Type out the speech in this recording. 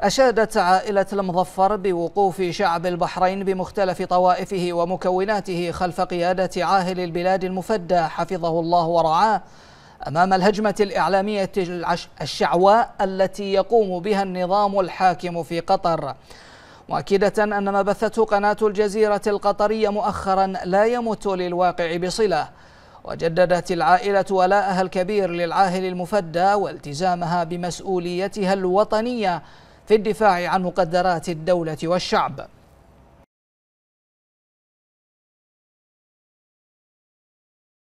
أشادت عائلة المظفر بوقوف شعب البحرين بمختلف طوائفه ومكوناته خلف قيادة عاهل البلاد المفدى حفظه الله ورعاه أمام الهجمة الإعلامية الشعواء التي يقوم بها النظام الحاكم في قطر مؤكدة أن ما بثته قناة الجزيرة القطرية مؤخرا لا يمت للواقع بصلة وجددت العائلة ولاءها الكبير للعاهل المفدى والتزامها بمسؤوليتها الوطنية في الدفاع عن مقدرات الدولة والشعب